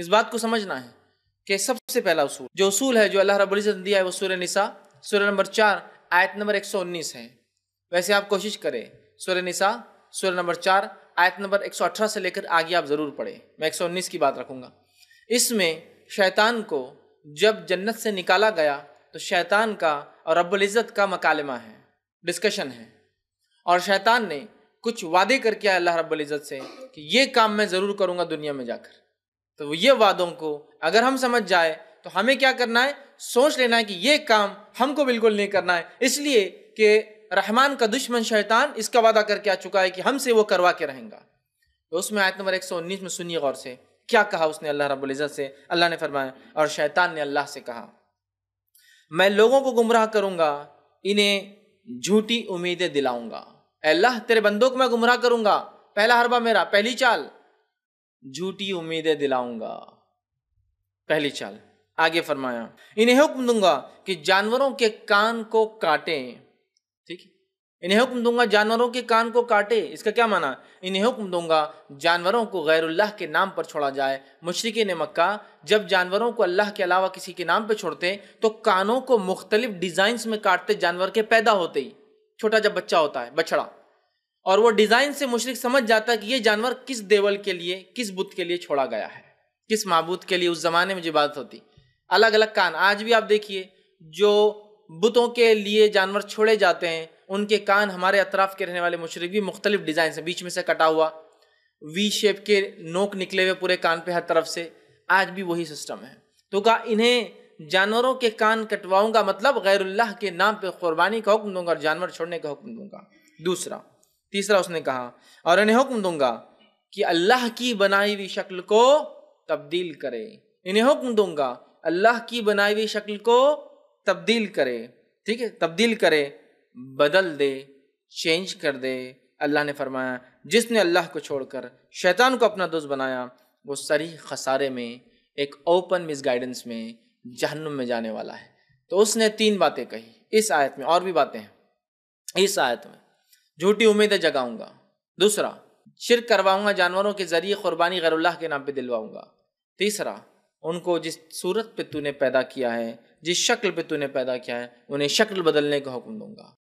اس بات کو سمجھنا ہے کہ سب سے پہلا اصول جو اصول ہے جو اللہ رب العزت نے دیا ہے وہ سورہ نساء سورہ نمبر چار آیت نمبر ایک سو انیس ہے ویسے آپ کوشش کریں سورہ نساء سورہ نمبر چار آیت نمبر ایک سو اٹھارہ سے لے کر آگے آپ ضرور پڑھیں میں ایک سو انیس کی بات رکھوں گا اس میں شیطان کو جب جنت سے نکالا گیا تو شیطان کا اور رب العزت کا مکالمہ ہے ڈسکشن ہے اور شیطان نے کچھ وعدے کر کیا اللہ رب العزت سے کہ یہ کام میں ضرور کروں گا دنیا میں جا کر تو وہ یہ وعدوں کو اگر ہم سمجھ جائے تو ہمیں کیا کرنا ہے سوچ لینا ہے کہ یہ کام ہم کو بالکل نہیں کرنا ہے اس لیے کہ رحمان کا دشمن شیطان اس کا وعدہ کر کے آ چکا ہے کہ ہم سے وہ کروا کے رہیں گا تو اس میں آیت نمبر ایک سو انیس میں سنیے غور سے کیا کہا اس نے اللہ رب العزت سے اللہ نے فرمایا اور شیطان نے اللہ سے کہا میں لوگوں کو گمراہ کروں گا انہیں جھوٹی امیدیں دلاؤں گا اے اللہ تیرے بندوں کو میں گمراہ کروں گا پہلا حربہ میرا پہلی چال جھوٹی امیدیں دلاؤں گا پہلی چال آگے فرمایا انہیں حکم دوں گا کہ جانوروں کے کان کو کاٹیں ٹھیک انہیں حکم دوں گا جانوروں کے کان کو کاٹے اس کا کیا مانا انہیں حکم دوں گا جانوروں کو غیر اللہ کے نام پر چھوڑا جائے مشرقین نے مکہ جب جانوروں کو اللہ کے علاوہ کسی کے نام پہ چھوڑتے تو کانوں کو مختلف ڈیزائنز میں کاٹتے جانور کے پیدا ہوتے ہی چھوٹا جب بچہ ہوتا ہے بچڑا اور وہ ڈیزائن سے مشرق سمجھ جاتا کہ یہ جانور کس دیول کے لیے کس بت کے لیے چھوڑا گیا ہے کس معبود کے لیے اس زمانے میں یہ بات ہوتی الگ الگ کان آج بھی آپ دیکھیے جو بتوں کے لیے جانور چھوڑے جاتے ہیں ان کے کان ہمارے اطراف کے رہنے والے مشرق بھی مختلف ڈیزائن سے بیچ میں سے کٹا ہوا وی شیپ کے نوک نکلے ہوئے پورے کان پہ ہر طرف سے آج بھی وہی سسٹم ہے تو کہا انہیں جانوروں کے کان کٹواؤں گا مطلب غیر اللہ کے نام پہ قربانی کا حکم دوں گا اور جانور چھوڑنے کا حکم دوں گا دوسرا تیسرا اس نے کہا اور انہیں حکم دوں گا کہ اللہ کی بنائی ہوئی شکل کو تبدیل کرے انہیں حکم دوں گا اللہ کی بنائی ہوئی شکل کو تبدیل کرے ٹھیک ہے تبدیل کرے بدل دے چینج کر دے اللہ نے فرمایا جس نے اللہ کو چھوڑ کر شیطان کو اپنا دوست بنایا وہ سری خسارے میں ایک اوپن گائیڈنس میں جہنم میں جانے والا ہے تو اس نے تین باتیں کہی اس آیت میں اور بھی باتیں ہیں اس آیت میں جھوٹی امیدیں جگاؤں گا دوسرا شرک کرواؤں گا جانوروں کے ذریعے قربانی غیر اللہ کے نام پہ دلواؤں گا تیسرا ان کو جس صورت پہ تو نے پیدا کیا ہے جس شکل پہ تو نے پیدا کیا ہے انہیں شکل بدلنے کا حکم دوں گا